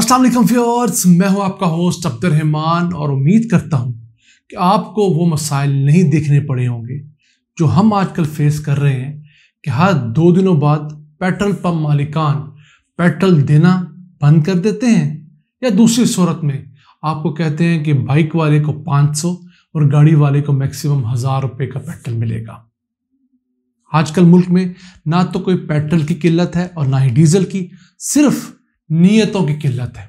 Aslam furs मैं हूं आपका होस्ट अब्दुल रहमान और उम्मीद करता हूं कि आपको वो मसाइल नहीं देखने पड़े होंगे जो हम आजकल फेस कर रहे हैं कि हर दो दिनों बाद पेट्रोल पम्प मालिकान पेट्रोल देना बंद कर देते हैं या दूसरी सूरत में आपको कहते हैं कि बाइक वाले को 500 और गाड़ी वाले को मैक्सिमम हज़ार रुपये का पेट्रोल मिलेगा आजकल मुल्क में ना तो कोई पेट्रोल की किल्लत है और ना ही डीजल की सिर्फ़ नीयतों की किल्लत है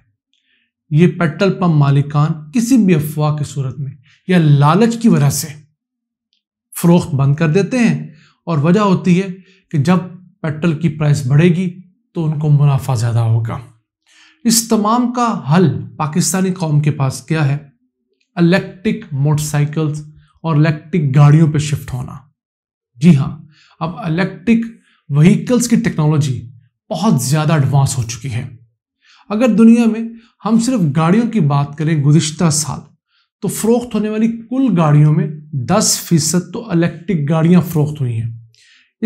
ये पेट्रोल पंप मालिकान किसी भी अफवाह की सूरत में या लालच की वजह से फरोख्त बंद कर देते हैं और वजह होती है कि जब पेट्रोल की प्राइस बढ़ेगी तो उनको मुनाफा ज़्यादा होगा इस तमाम का हल पाकिस्तानी कौम के पास क्या है इलेक्ट्रिक मोटरसाइकिल्स और इलेक्ट्रिक गाड़ियों पर शिफ्ट होना जी हाँ अब इलेक्ट्रिक व्हीकल्स की टेक्नोलॉजी बहुत ज़्यादा एडवांस हो चुकी है अगर दुनिया में हम सिर्फ गाड़ियों की बात करें गुज्तर साल तो फ़रोख्त होने वाली कुल गाड़ियों में 10 फीसद तो इलेक्ट्रिक गाड़ियां फ़रोख्त हुई हैं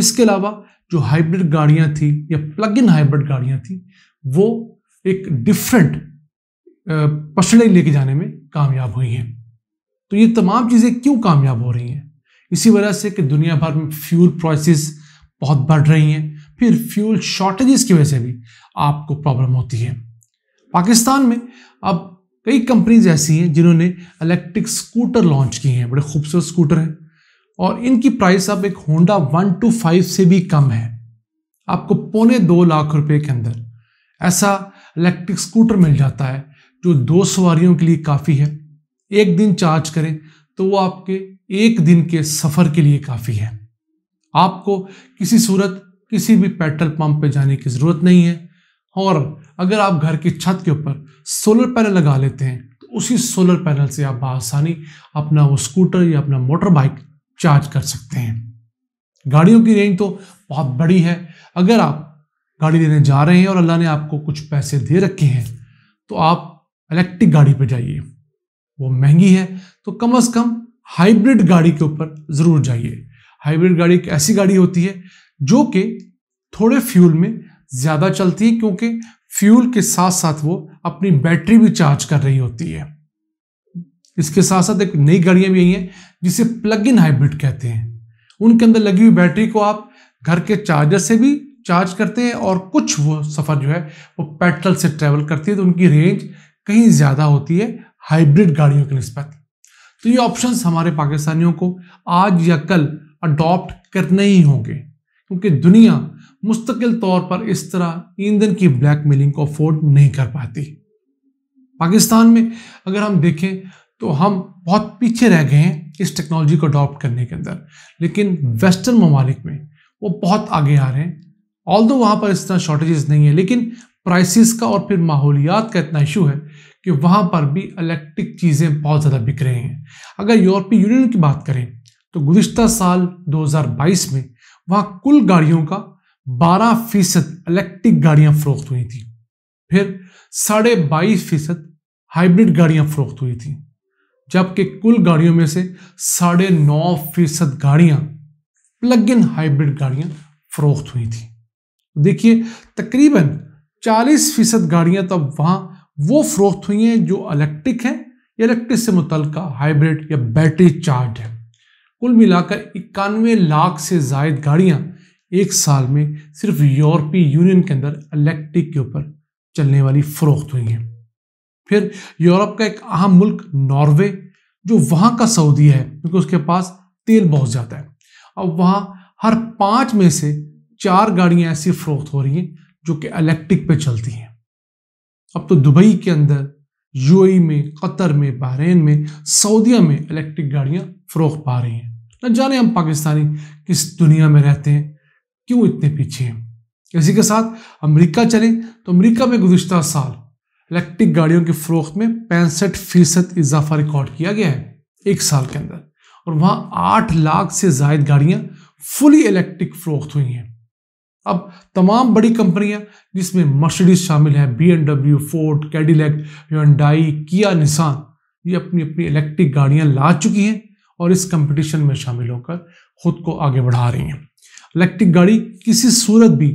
इसके अलावा जो हाइब्रिड गाड़ियां थी या प्लग इन हाइब्रिड गाड़ियां थी वो एक डिफरेंट पछड़े लेके जाने में कामयाब हुई हैं तो ये तमाम चीज़ें क्यों कामयाब हो रही हैं इसी वजह से कि दुनिया भर में फ्यूल प्राइसेस बहुत बढ़ रही हैं फिर फ्यूल शॉर्टेजेस की वजह से भी आपको प्रॉब्लम होती है पाकिस्तान में अब कई कंपनीज ऐसी हैं जिन्होंने इलेक्ट्रिक स्कूटर लॉन्च किए हैं बड़े खूबसूरत स्कूटर हैं और इनकी प्राइस अब एक होंडा वन टू फाइव से भी कम है आपको पौने दो लाख रुपए के अंदर ऐसा इलेक्ट्रिक स्कूटर मिल जाता है जो दो सवारियों के लिए काफ़ी है एक दिन चार्ज करें तो वो आपके एक दिन के सफ़र के लिए काफ़ी है आपको किसी सूरत किसी भी पेट्रोल पंप पे जाने की ज़रूरत नहीं है और अगर आप घर की छत के ऊपर सोलर पैनल लगा लेते हैं तो उसी सोलर पैनल से आप आसानी अपना वो स्कूटर या अपना मोटर बाइक चार्ज कर सकते हैं गाड़ियों की रेंज तो बहुत बड़ी है अगर आप गाड़ी लेने जा रहे हैं और अल्लाह ने आपको कुछ पैसे दे रखे हैं तो आप इलेक्ट्रिक गाड़ी पर जाइए वो महंगी है तो कम अज़ कम हाइब्रिड गाड़ी के ऊपर ज़रूर जाइए हाइब्रिड गाड़ी एक ऐसी गाड़ी होती है जो कि थोड़े फ्यूल में ज़्यादा चलती है क्योंकि फ्यूल के साथ साथ वो अपनी बैटरी भी चार्ज कर रही होती है इसके साथ साथ एक नई गाड़ियां भी आई हैं जिसे प्लग इन हाइब्रिड कहते हैं उनके अंदर लगी हुई बैटरी को आप घर के चार्जर से भी चार्ज करते हैं और कुछ वो सफ़र जो है वो पेट्रोल से ट्रेवल करती है तो उनकी रेंज कहीं ज़्यादा होती है हाइब्रिड गाड़ियों के नस्बत तो ये ऑप्शंस हमारे पाकिस्तानियों को आज या कल अडॉप्ट करने ही होंगे क्योंकि दुनिया मुस्तकिल तौर पर इस तरह ईंधन की ब्लैक मेलिंग को अफोर्ड नहीं कर पाती पाकिस्तान में अगर हम देखें तो हम बहुत पीछे रह गए हैं इस टेक्नोलॉजी को अडॉप्ट करने के अंदर लेकिन वेस्टर्न ममालिक में वो बहुत आगे आ रहे हैं ऑल दो वहाँ पर इस तरह शॉर्टेजेस नहीं है लेकिन प्राइसिस का और फिर माहौलियात का इतना इशू है कि वहाँ पर भी इलेक्ट्रिक चीज़ें बहुत ज़्यादा बिक रही हैं अगर यूरोपीय यूनियन की बात करें तो गुज्त साल 2022 में वहां कुल गाड़ियों का 12 फीसद इलेक्ट्रिक गाड़ियां फरोख्त हुई थी फिर साढ़े बाईस फीसद हाइब्रिड गाड़ियां फरोख्त हुई थी जबकि कुल गाड़ियों में से साढ़े नौ फीसद गाड़ियाँ प्लग इन हाइब्रिड गाड़ियाँ फरोख्त हुई थी देखिए तकरीबन 40 फीसद गाड़ियाँ तब तो वहाँ वो फरोख्त हुई हैं जो इलेक्ट्रिक हैं या इलेक्ट्रिक से मुतल हाइब्रिड या बैटरी चार्ज है कुल मिलाकर इक्यानवे लाख से जायद गाड़ियां एक साल में सिर्फ यूरोपीय यूनियन के अंदर इलेक्ट्रिक के ऊपर चलने वाली फरोख्त हुई हैं फिर यूरोप का एक अहम मुल्क नॉर्वे जो वहाँ का सऊदी है क्योंकि उसके पास तेल बहुत ज़्यादा है अब वहाँ हर पाँच में से चार गाड़ियाँ ऐसी फरोख्त हो रही हैं जो कि इलेक्ट्रिक पे चलती हैं अब तो दुबई के अंदर यूएई में कतर में बहरीन में सऊदिया में इलेक्ट्रिक गाड़ियाँ फरोख पा रही हैं न जाने हम पाकिस्तानी किस दुनिया में रहते हैं क्यों इतने पीछे हैं इसी के साथ अमेरिका चले तो अमेरिका में गुजशत साल इलेक्ट्रिक गाड़ियों की फरोख्त में पैंसठ फीसद इजाफा रिकॉर्ड किया गया है एक साल के अंदर और वहाँ आठ लाख से जायद गाड़ियाँ फुली इलेक्ट्रिक फरोख्त हुई हैं अब तमाम बड़ी कंपनियां जिसमें मर्सिडीज शामिल हैं बी एनडब्ल्यू फोर्ड कैडिलैक डाई किया निशान ये अपनी अपनी इलेक्ट्रिक गाड़ियां ला चुकी हैं और इस कंपटीशन में शामिल होकर खुद को आगे बढ़ा रही हैं इलेक्ट्रिक गाड़ी किसी सूरत भी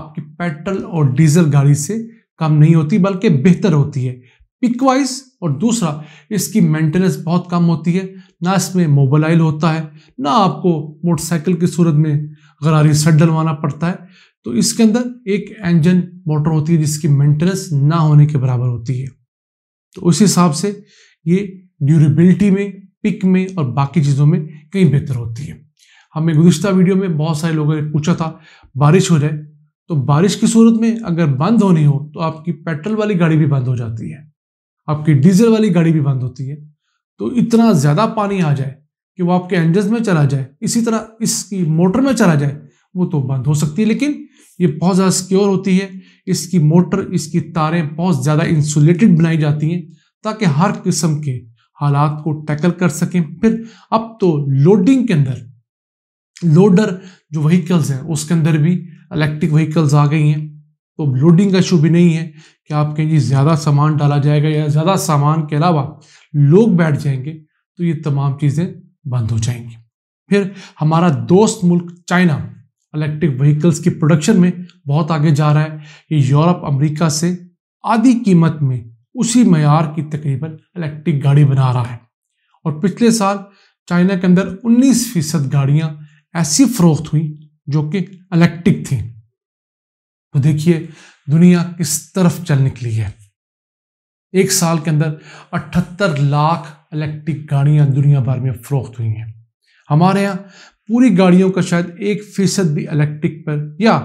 आपकी पेट्रोल और डीजल गाड़ी से कम नहीं होती बल्कि बेहतर होती है पिकवाइज और दूसरा इसकी मेंटेनेंस बहुत कम होती है ना इसमें मोबाइल होता है ना आपको मोटरसाइकिल की सूरत में गरारी सट डलवाना पड़ता है तो इसके अंदर एक इंजन मोटर होती है जिसकी मेंटेनेंस ना होने के बराबर होती है तो उस हिसाब से ये ड्यूरेबिलिटी में पिक में और बाकी चीज़ों में कहीं बेहतर होती है हमें गुजशत वीडियो में बहुत सारे लोगों ने पूछा था बारिश हो जाए तो बारिश की सूरत में अगर बंद होनी हो तो आपकी पेट्रोल वाली गाड़ी भी बंद हो जाती है आपकी डीजल वाली गाड़ी भी बंद होती है तो इतना ज़्यादा पानी आ जाए कि वो आपके इंजन में चला जाए इसी तरह इसकी मोटर में चला जाए वो तो बंद हो सकती है लेकिन ये बहुत ज़्यादा सिक्योर होती है इसकी मोटर इसकी तारें बहुत ज़्यादा इंसुलेटेड बनाई जाती हैं ताकि हर किस्म के हालात को टैकल कर सकें फिर अब तो लोडिंग के अंदर लोडर जो व्हीकल्स हैं उसके अंदर भी इलेक्ट्रिक व्हीकल्स आ गई हैं तो लोडिंग का इशू भी नहीं है कि आप कहीं ज़्यादा सामान डाला जाएगा या ज़्यादा सामान के अलावा लोग बैठ जाएंगे तो ये तमाम चीज़ें बंद हो जाएंगी फिर हमारा दोस्त मुल्क चाइना इलेक्ट्रिक व्हीकल्स की प्रोडक्शन में बहुत आगे जा रहा है ये यूरोप अमेरिका से आधी कीमत में उसी मैार की तकरीबन इलेक्ट्रिक गाड़ी बना रहा है और पिछले साल चाइना के अंदर 19 फीसद गाड़ियाँ ऐसी फरोख्त हुई जो कि इलेक्ट्रिक थी तो देखिए दुनिया किस तरफ चल निकली है एक साल के अंदर 78 लाख इलेक्ट्रिक गाड़ियाँ दुनिया भर में फरोख्त हुई हैं हमारे यहाँ पूरी गाड़ियों का शायद एक फीसद भी इलेक्ट्रिक पर या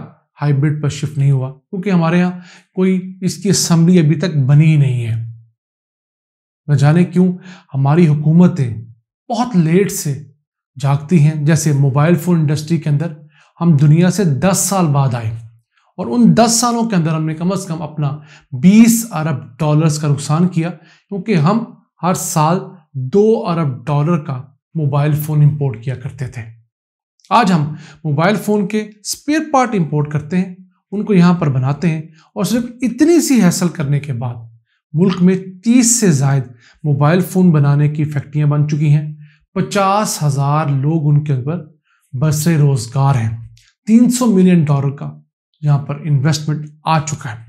हाइब्रिड पर शिफ्ट नहीं हुआ क्योंकि हमारे यहाँ कोई इसकी असम्बली अभी तक बनी ही नहीं है न जाने क्यों हमारी हुकूमतें बहुत लेट से जागती हैं जैसे मोबाइल फ़ोन इंडस्ट्री के अंदर हम दुनिया से 10 साल बाद आए और उन 10 सालों के अंदर हमने कम से कम अपना 20 अरब डॉलर्स का नुकसान किया क्योंकि हम हर साल दो अरब डॉलर का मोबाइल फ़ोन इंपोर्ट किया करते थे आज हम मोबाइल फ़ोन के स्पेयर पार्ट इंपोर्ट करते हैं उनको यहाँ पर बनाते हैं और सिर्फ इतनी सी हैसल करने के बाद मुल्क में 30 से जायद मोबाइल फ़ोन बनाने की फैक्ट्रियाँ बन चुकी हैं पचास हज़ार लोग उनके ऊपर बसे रोज़गार हैं 300 मिलियन डॉलर का यहाँ पर इन्वेस्टमेंट आ चुका है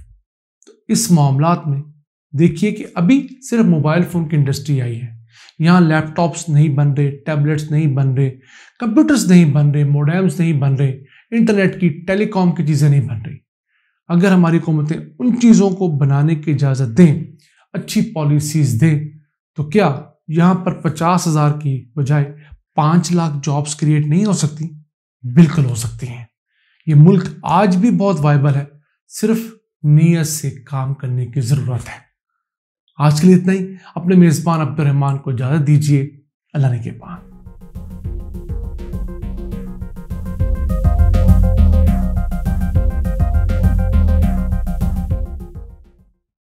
तो इस मामला में देखिए कि अभी सिर्फ मोबाइल फ़ोन की इंडस्ट्री आई है यहाँ लैपटॉप्स नहीं बन रहे टैबलेट्स नहीं बन रहे कंप्यूटर्स नहीं बन रहे मोडेम्स नहीं बन रहे इंटरनेट की टेलीकॉम की चीज़ें नहीं बन रही अगर हमारी हुकूमतें उन चीज़ों को बनाने की इजाज़त दें अच्छी पॉलिसीज़ दें तो क्या यहाँ पर पचास हज़ार की बजाय पाँच लाख जॉब्स क्रिएट नहीं हो सकती बिल्कुल हो सकती हैं ये मुल्क आज भी बहुत वाइबल है सिर्फ नीयत से काम करने की ज़रूरत है आज के लिए इतना ही अपने मेज़बान अब्दुलरहमान को इजाज़त दीजिए अल्लाह ने के पान